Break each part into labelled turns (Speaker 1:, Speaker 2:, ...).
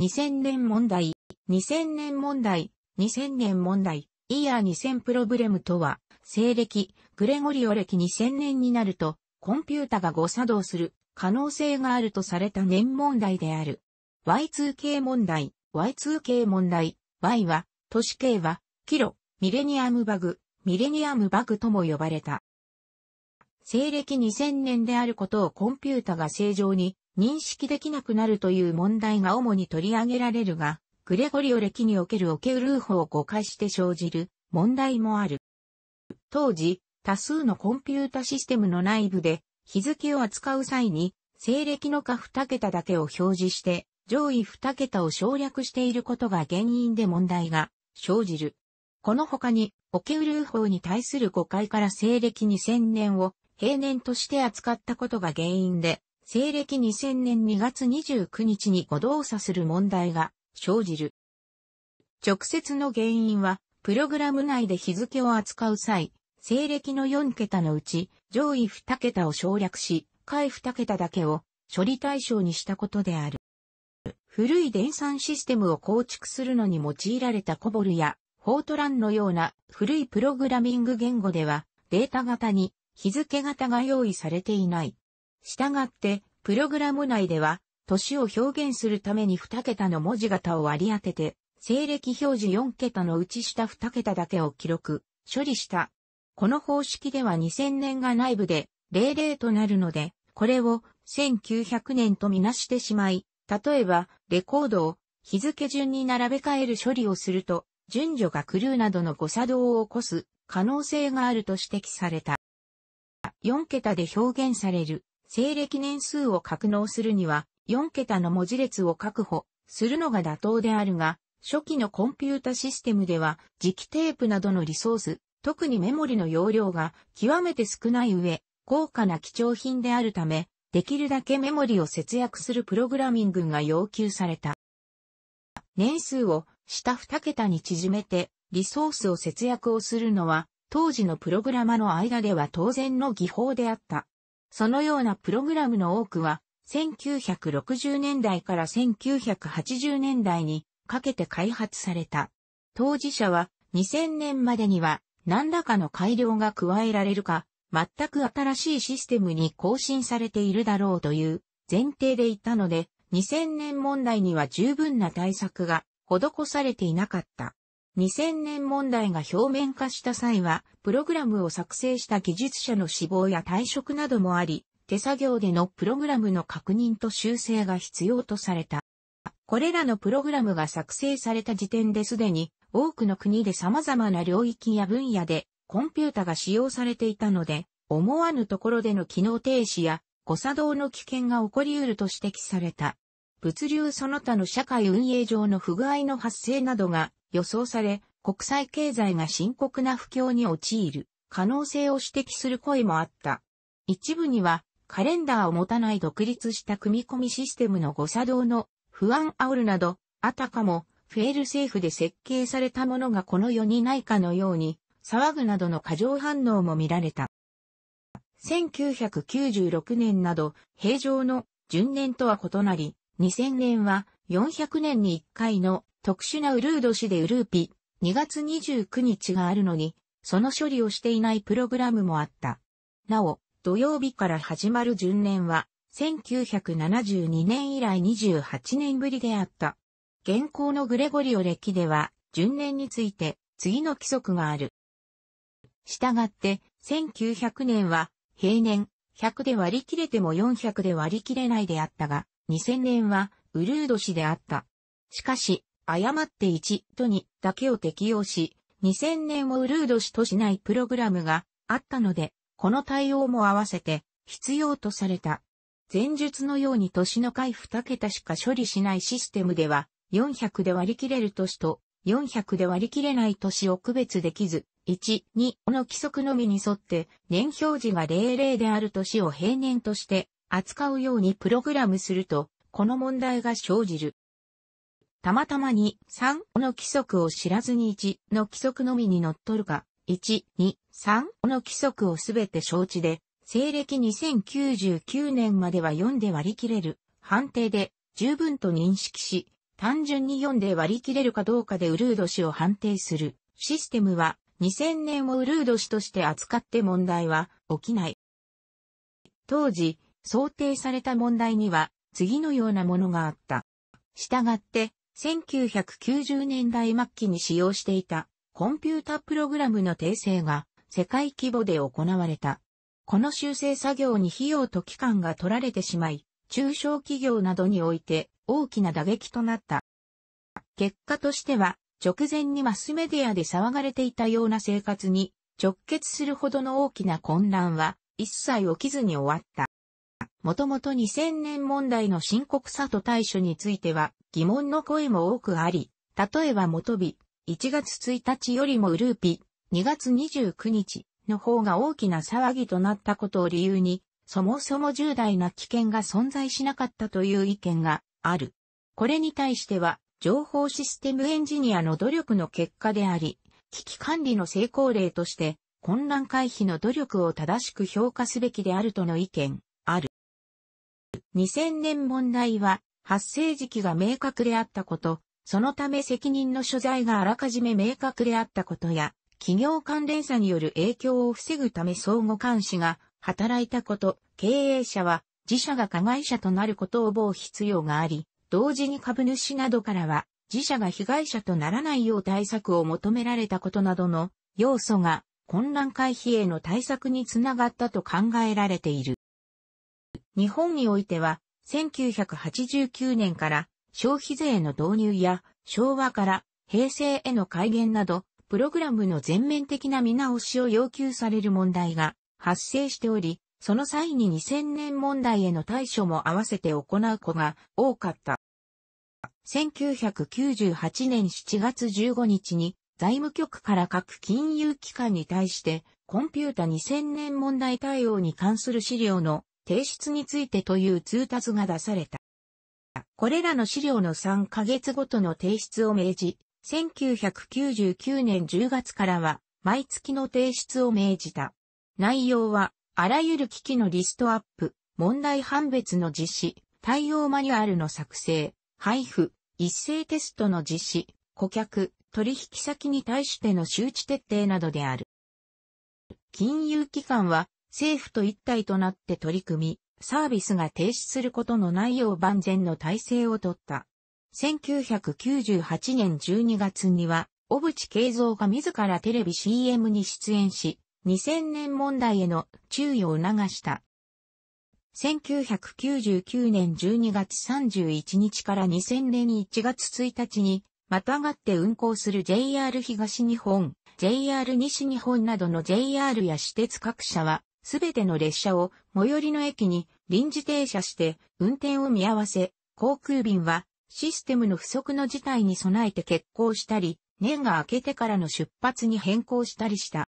Speaker 1: 2000年問題、2000年問題、2000年問題、イヤー2000プロブレムとは、西暦、グレゴリオ暦2000年になると、コンピュータが誤作動する可能性があるとされた年問題である。Y2K 問題、Y2K 問題、Y は、都市系は、キロ、ミレニアムバグ、ミレニアムバグとも呼ばれた。西暦2000年であることをコンピュータが正常に認識できなくなるという問題が主に取り上げられるが、グレゴリオ歴におけるオケウルー法を誤解して生じる問題もある。当時、多数のコンピュータシステムの内部で日付を扱う際に、西暦の下2桁だけを表示して、上位2桁を省略していることが原因で問題が生じる。この他に、オケウルー法に対する誤解から西暦2000年を平年として扱ったことが原因で、西暦2000年2月29日に誤動作する問題が生じる。直接の原因は、プログラム内で日付を扱う際、西暦の4桁のうち上位2桁を省略し、下位2桁だけを処理対象にしたことである。古い電算システムを構築するのに用いられたコボルやフォートランのような古いプログラミング言語ではデータ型に日付型が用意されていないしたがって、プログラム内では、年を表現するために2桁の文字型を割り当てて、西暦表示4桁のうち下2桁だけを記録、処理した。この方式では2000年が内部で00となるので、これを1900年とみなしてしまい、例えばレコードを日付順に並べ替える処理をすると、順序が狂うなどの誤作動を起こす可能性があると指摘された。4桁で表現される西暦年数を格納するには、4桁の文字列を確保するのが妥当であるが、初期のコンピュータシステムでは、磁気テープなどのリソース、特にメモリの容量が極めて少ない上、高価な貴重品であるため、できるだけメモリを節約するプログラミングが要求された。年数を下2桁に縮めて、リソースを節約をするのは、当時のプログラマの間では当然の技法であった。そのようなプログラムの多くは、1960年代から1980年代にかけて開発された。当事者は2000年までには何らかの改良が加えられるか、全く新しいシステムに更新されているだろうという前提でいたので、2000年問題には十分な対策が施されていなかった。2000年問題が表面化した際は、プログラムを作成した技術者の死亡や退職などもあり、手作業でのプログラムの確認と修正が必要とされた。これらのプログラムが作成された時点ですでに、多くの国で様々な領域や分野で、コンピュータが使用されていたので、思わぬところでの機能停止や誤作動の危険が起こり得ると指摘された。物流その他の社会運営上の不具合の発生などが予想され、国際経済が深刻な不況に陥る可能性を指摘する声もあった。一部には、カレンダーを持たない独立した組み込みシステムの誤作動の不安煽るなど、あたかもフェール政府で設計されたものがこの世にないかのように、騒ぐなどの過剰反応も見られた。1996年など、平常の順年とは異なり、2000年は400年に1回の特殊なウルード市でウルーピ、2月29日があるのに、その処理をしていないプログラムもあった。なお、土曜日から始まる順年は、1972年以来28年ぶりであった。現行のグレゴリオ歴では、順年について、次の規則がある。したがって、1900年は、平年、100で割り切れても400で割り切れないであったが、2000年は、ウルード氏であった。しかし、誤って1と2だけを適用し、2000年をウルード氏としないプログラムがあったので、この対応も合わせて必要とされた。前述のように年の回2桁しか処理しないシステムでは、400で割り切れる年と、400で割り切れない年を区別できず、1、2の規則のみに沿って、年表示が00である年を平年として扱うようにプログラムすると、この問題が生じる。たまたまに3の規則を知らずに1の規則のみに乗っ取るか、1、2、3の規則をすべて承知で、西暦2099年までは4で割り切れる、判定で十分と認識し、単純に4で割り切れるかどうかでウルード氏を判定する。システムは2000年をウルード氏として扱って問題は起きない。当時、想定された問題には次のようなものがあった。したがって、1990年代末期に使用していたコンピュータプログラムの訂正が世界規模で行われた。この修正作業に費用と期間が取られてしまい、中小企業などにおいて大きな打撃となった。結果としては、直前にマスメディアで騒がれていたような生活に直結するほどの大きな混乱は一切起きずに終わった。もともと2000年問題の深刻さと対処については疑問の声も多くあり、例えば元日、1月1日よりもウルーピ、2月29日の方が大きな騒ぎとなったことを理由に、そもそも重大な危険が存在しなかったという意見がある。これに対しては、情報システムエンジニアの努力の結果であり、危機管理の成功例として、混乱回避の努力を正しく評価すべきであるとの意見2000年問題は、発生時期が明確であったこと、そのため責任の所在があらかじめ明確であったことや、企業関連者による影響を防ぐため相互監視が働いたこと、経営者は自社が加害者となることを防必要があり、同時に株主などからは自社が被害者とならないよう対策を求められたことなどの要素が混乱回避への対策につながったと考えられている。日本においては、1989年から消費税の導入や昭和から平成への改元など、プログラムの全面的な見直しを要求される問題が発生しており、その際に2000年問題への対処も合わせて行う子が多かった。1998年7月15日に財務局から各金融機関に対してコンピュータ2000年問題対応に関する資料の提出についてという通達が出された。これらの資料の3ヶ月ごとの提出を命じ、1999年10月からは毎月の提出を命じた。内容は、あらゆる機器のリストアップ、問題判別の実施、対応マニュアルの作成、配布、一斉テストの実施、顧客、取引先に対しての周知徹底などである。金融機関は政府と一体となって取り組み、サービスが停止することのないよう万全の体制をとった。1998年12月には、小渕恵三が自らテレビ CM に出演し、2000年問題への注意を促した。1999年12月31日から2000年1月1日に、またがって運行する JR 東日本、JR 西日本などの JR や私鉄各社は、すべての列車を最寄りの駅に臨時停車して運転を見合わせ、航空便はシステムの不足の事態に備えて欠航したり、年が明けてからの出発に変更したりした。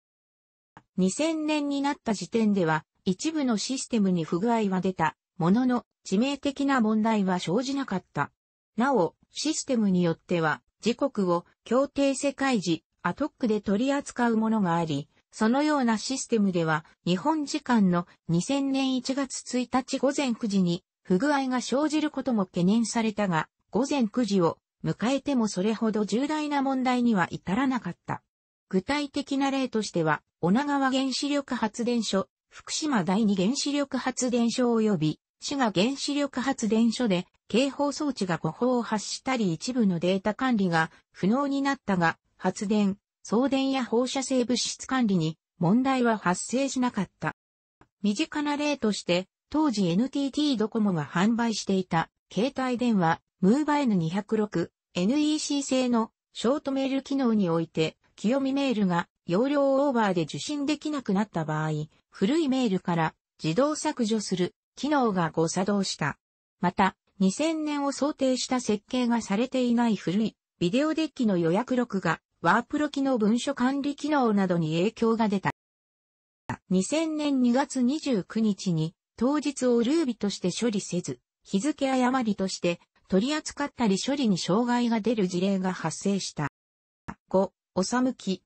Speaker 1: 2000年になった時点では一部のシステムに不具合は出たものの致命的な問題は生じなかった。なお、システムによっては時刻を協定世界時アトックで取り扱うものがあり、そのようなシステムでは、日本時間の2000年1月1日午前9時に不具合が生じることも懸念されたが、午前9時を迎えてもそれほど重大な問題には至らなかった。具体的な例としては、女川原子力発電所、福島第二原子力発電所及び、滋賀原子力発電所で警報装置が誤報を発したり一部のデータ管理が不能になったが、発電、送電や放射性物質管理に問題は発生しなかった。身近な例として、当時 NTT ドコモが販売していた携帯電話、ムーバ N206、NEC 製のショートメール機能において、清見メールが容量オーバーで受信できなくなった場合、古いメールから自動削除する機能が誤作動した。また、2000年を想定した設計がされていない古いビデオデッキの予約録がワープロ機能文書管理機能などに影響が出た。2000年2月29日に当日をルービとして処理せず、日付誤りとして取り扱ったり処理に障害が出る事例が発生した。5、おさむき、